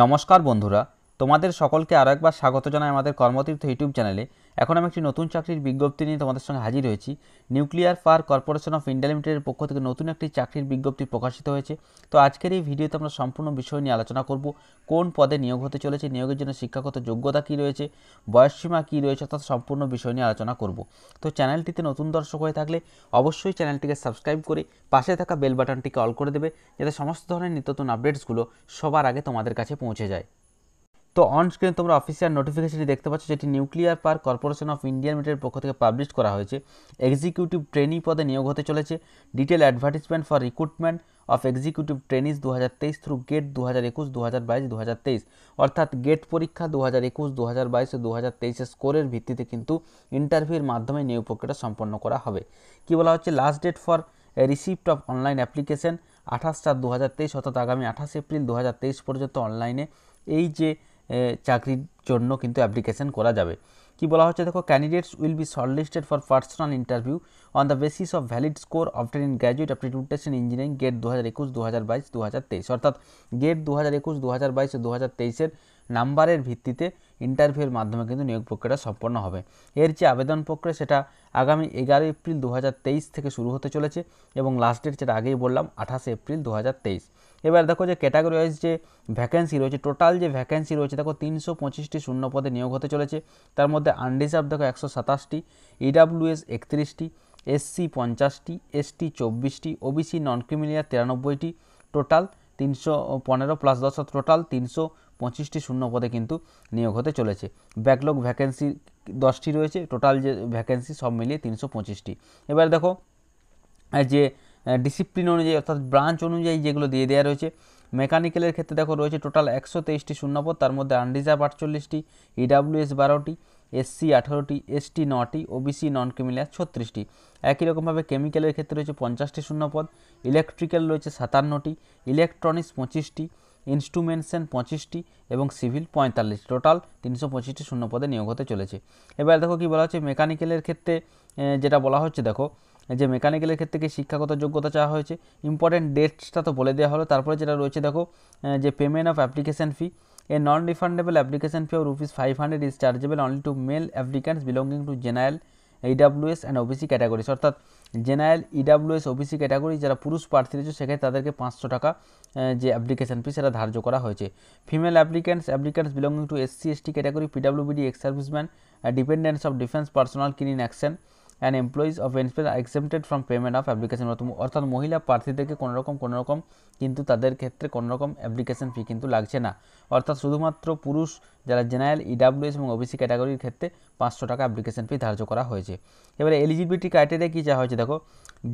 নমস্কার বন্ধুরা তোমাদের সকলকে আরও একবার স্বাগত জানাই আমাদের কর্মতীর্থ ইউটিউব চ্যানেলে এখন আমি একটি নতুন চাকরির বিজ্ঞপ্তি নিয়ে তোমাদের সঙ্গে হাজির হয়েছি nuclear power corporation of India লিমিটেডের পক্ষ থেকে নতুন একটি চাকরির বিজ্ঞপ্তি প্রকাশিত হয়েছে তো আজকের এই ভিডিওতে আমরা সম্পূর্ণ বিষয় নিয়ে আলোচনা করব কোন পদে নিয়োগ হতে চলেছে নিয়োগের জন্য শিক্ষাগত যোগ্যতা কী রয়েছে বয়সসীমা কী রয়েছে অর্থাৎ সম্পূর্ণ বিষয় নিয়ে আলোচনা করব তো চ্যানেলটিতে নতুন দর্শক হয়ে থাকলে অবশ্যই চ্যানেলটিকে সাবস্ক্রাইব করে পাশে থাকা বেল বাটনটিকে অল করে দেবে যাতে সমস্ত ধরনের নিত্যতন আপডেটসগুলো সবার আগে তোমাদের কাছে পৌঁছে যায় তো অন স্ক্রিন তোমরা অফিসিয়াল নোটিফিকেশনটি দেখতে পাচ্ছ যেটি nuclear power corporation of India লিমিটেডের পক্ষ থেকে পাবলিশ করা হয়েছে এক্সিকিউটিভ ট্রেনি পদে নিয়োগ হতে চলেছে detail advertisement for recruitment of executive trainees দু হাজার তেইশ থ্রু গেট দু হাজার একুশ দু হাজার বাইশ দু হাজার তেইশ অর্থাৎ গেট পরীক্ষা দু হাজার একুশ দু হাজার বাইশ দু হাজার তেইশে স্কোরের ভিত্তিতে কিন্তু ইন্টারভিউর মাধ্যমে নিয়োগ প্রক্রিয়া সম্পন্ন করা হবে কী বলা হচ্ছে last date for receipt of online application আঠাশ চার দু হাজার তেইশ অর্থাৎ আগামী আঠাশ এপ্রিল দু হাজার তেইশ পর্যন্ত অনলাইনে এই যে চাকরির জন্য কিন্তু অ্যাপ্লিকেশন করা যাবে কি বলা হচ্ছে দেখো candidates will be shortlisted for personal interview on the basis of valid score obtain in graduate of test engineering GATE দু হাজার একুশ দু হাজার বাইশ দু হাজার তেইশ অর্থাৎ গেট দু হাজার একুশ দু হাজার বাইশ দু হাজার তেইশের নাম্বারের ভিত্তিতে ইন্টারভিউয়ের মাধ্যমে কিন্তু নিয়োগ প্রক্রিয়া সম্পন্ন হবে এর যে আবেদন প্রক্রিয়া সেটা আগামী এগারো এপ্রিল দু থেকে শুরু হতে চলেছে এবং লাস্ট ডেট যেটা আগেই বললাম আঠাশে এপ্রিল দু এবার দেখো যে ক্যাটাগরি ওয়াইজ যে ভ্যাকেন্সি রয়েছে টোটাল যে ভ্যাকেন্সি রয়েছে দেখো তিনশো পঁচিশটি শূন্য পদে নিয়োগ হতে চলেছে তার মধ্যে আনরিজার্ভ দেখো একশো সাতাশটি ইডাব্লিউএস e একত্রিশটি এসসি পঞ্চাশটি এসটি চব্বিশটি ওবিসি নন ক্রিমিলিয়ার তিরানব্বইটি টোটাল তিনশো পনেরো প্লাস দশ টোটাল তিনশো পঁচিশটি শূন্য পদে কিন্তু নিয়োগ হতে চলেছে ব্যাকলগ ভ্যাকেন্সি দশটি রয়েছে টোটাল যে ভ্যাকেন্সি সব মিলিয়ে তিনশো পঁচিশটি এবার দেখো যে ডিসিপ্লিন অনুযায়ী অর্থাৎ ব্রাঞ্চ অনুযায়ী যেগুলো দিয়ে দেওয়া রয়েছে মেকানিক্যালের ক্ষেত্রে দেখো রয়েছে টোটাল একশো তেইশটি শূন্যপদ তার মধ্যে আনরিজার্ভ আটচল্লিশটি ইডাব্লিউএস বারোটি এসসি আঠারোটি এসটি নটি ওবিসি নন ক্রিমিলিয়ার ছত্রিশটি একই রকমভাবে কেমিক্যালের ক্ষেত্রে রয়েছে পঞ্চাশটি শূন্যপদ ইলেকট্রিক্যাল রয়েছে সাতান্নটি ইলেকট্রনিক্স পঁচিশটি ইনস্ট্রুমেন্টসেন পঁচিশটি এবং সিভিল পঁয়তাল্লিশ টোটাল তিনশো পঁচিশটি শূন্যপদে নিয়োগ হতে চলেছে এবার দেখো কি বলা হচ্ছে মেকানিক্যালের ক্ষেত্রে যেটা বলা হচ্ছে দেখো যে মেকানিক্যালের ক্ষেত্রে কি শিক্ষাগত যোগ্যতা চাওয়া হয়েছে ইম্পর্টেন্ট ডেটসটা তো বলে দেওয়া হলো তারপরে যেটা রয়েছে দেখো যে payment of application fee a non refundable application fee rupees five hundred is chargeable only to male applicants belonging to general EWS and OBC categories অর্থাৎ জেনারেল ইডাব্লিউএস ওবিসি ক্যাটাগরি যারা পুরুষ প্রার্থী রয়েছে সেক্ষেত্রে তাদেরকে পাঁচশো টাকা যে অ্যাপ্লিকেশন ফি সেটা ধার্য করা হয়েছে female applicants applicants belonging to SC ST category PWBD ex serviceman dependents of defence personnel kin in action and employees of NSPS are exempted from payment of application অর্থাৎ মহিলা প্রার্থীদেরকে কোনোরকম কোনোরকম কিন্তু তাদের ক্ষেত্রে কোনোরকম অ্যাপ্লিকেশন ফি কিন্তু লাগছে না অর্থাৎ শুধুমাত্র পুরুষ যারা জেনারেল ইডাব্লিউএস e এবং ওবিসি ক্যাটাগরির ক্ষেত্রে পাঁচশো টাকা অ্যাপ্লিকেশন ফি ধার্য করা হয়েছে এবারে এলিজিবিলিটি ক্রাইটেরিয়া কী চাওয়া হয়েছে দেখো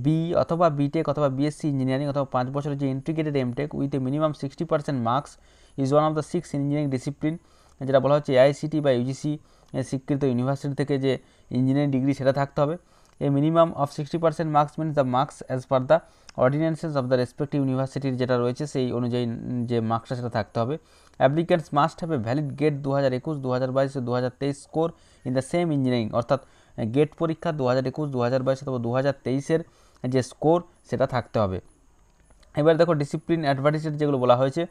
বি অথবা বিটেক অথবা বিএসসি ইঞ্জিনিয়ারিং অথবা পাঁচ বছরের যে integrated MTech with a minimum sixty percent marks is one of the six engineering discipline যেটা বলা হচ্ছে এআইসিটি বা ইউজিসি স্বীকৃত ইউনিভার্সিটি থেকে যে ইঞ্জিনিয়ারিং ডিগ্রি সেটা থাকতে হবে a minimum of sixty percent marks means the marks as per the ordinances of the respective ইউনিভার্সিটির যেটা রয়েছে সেই অনুযায়ী যে মার্কসটা সেটা থাকতে হবে applicants must have a valid GATE দু হাজার একুশ দু হাজার বাইশে দু হাজার তেইশ score in the same engineering অর্থাৎ গেট পরীক্ষা দু হাজার একুশ দু হাজার বাইশ অথবা দু হাজার তেইশের যে স্কোর সেটা থাকতে হবে এবার দেখো ডিসিপ্লিন অ্যাডভার্টিসের যেগুলো বলা হয়েছে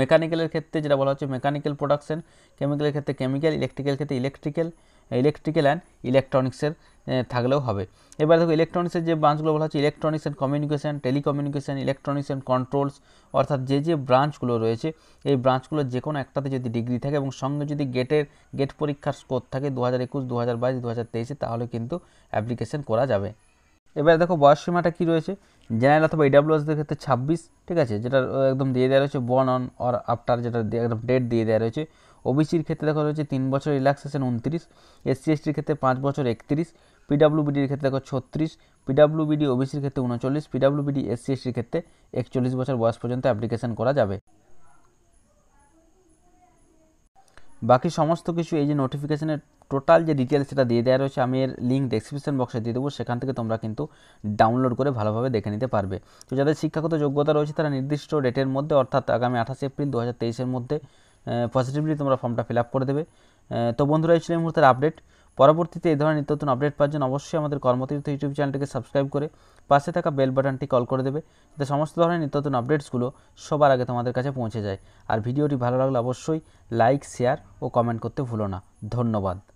মেকানিক্যালের ক্ষেত্রে যেটা বলা হচ্ছে মেকানিক্যাল প্রোডাকশন কেমিক্যালের ক্ষেত্রে কেমিক্যাল ইলেকট্রিক্যাল ক্ষেত্রে ইলেকট্রিক্যাল ইলেকট্রিক্যাল অ্যান্ড ইলেকট্রনিক্সের থাকলেও হবে এবার দেখো ইলেকট্রনিক্সের যে ব্রাঞ্চগুলো বলা হচ্ছে electronics and communication telecommunication electronics and controls অর্থাৎ যে যে ব্রাঞ্চগুলো রয়েছে এই ব্রাঞ্চগুলোর যে কোনো একটাতে যদি ডিগ্রি থাকে এবং সঙ্গে যদি গেটের গেট পরীক্ষার স্কোর থাকে দু হাজার একুশ দু হাজার বাইশ দু হাজার তেইশে তাহলে কিন্তু অ্যাপ্লিকেশন করা যাবে এবার দেখো বয়সসীমাটা কী রয়েছে জেনারেল অথবা ইডাব্লিউএসদের ক্ষেত্রে ছাব্বিশ ঠিক আছে যেটা একদম দিয়ে দেওয়া রয়েছে বন অন অর আফটার যেটা একদম ডেট দিয়ে দেওয়া রয়েছে ওবিসির ক্ষেত্রে দেখো রয়েছে তিন বছর রিল্যাক্সেশন উনত্রিশ এসসি এসটির ক্ষেত্রে পাঁচ বছর একত্রিশ পিডাব্লিউবিডির ক্ষেত্রে দেখো ছত্রিশ পিডাব্লিউবিডি ওবিসির ক্ষেত্রে উনচল্লিশ পিডাব্লিউবিডি এসসি এসটির ক্ষেত্রে একচল্লিশ বছর বয়স পর্যন্ত অ্যাপ্লিকেশন করা যাবে বাকি সমস্ত কিছু এই যে নোটিফিকেশনের টোটাল যে ডিটেলস সেটা দিয়ে দেওয়া রয়েছে আমি এর লিঙ্ক ডেসক্রিপশন বক্সে দিয়ে দেবো সেখান থেকে তোমরা কিন্তু ডাউনলোড করে ভালোভাবে দেখে নিতে পারবে তো যাদের শিক্ষাগত যোগ্যতা রয়েছে তারা নির্দিষ্ট ডেটের মধ্যে অর্থাৎ আগামী আঠাশে এপ্রিল দু হাজার মধ্যে পজিটিভলি তোমরা ফর্মটা ফিল আপ করে দেবে তো বন্ধুরা এই ছিল মুহূর্তের আপডেট পরবর্তীতে এই ধরনের নিত্য নতুন আপডেট পাওয়ার জন্য অবশ্যই আমাদের কর্মতীর্থ ইউটিউব চ্যানেলটিকে সাবস্ক্রাইব করে পাশে থাকা বেল বাটনটি কল করে দেবে যাতে সমস্ত ধরনের নিত্য নতুন আপডেটসগুলো সবার আগে তোমাদের কাছে পৌঁছে যায় আর ভিডিওটি ভালো লাগলে অবশ্যই লাইক শেয়ার ও কমেন্ট করতে ভুলো না ধন্যবাদ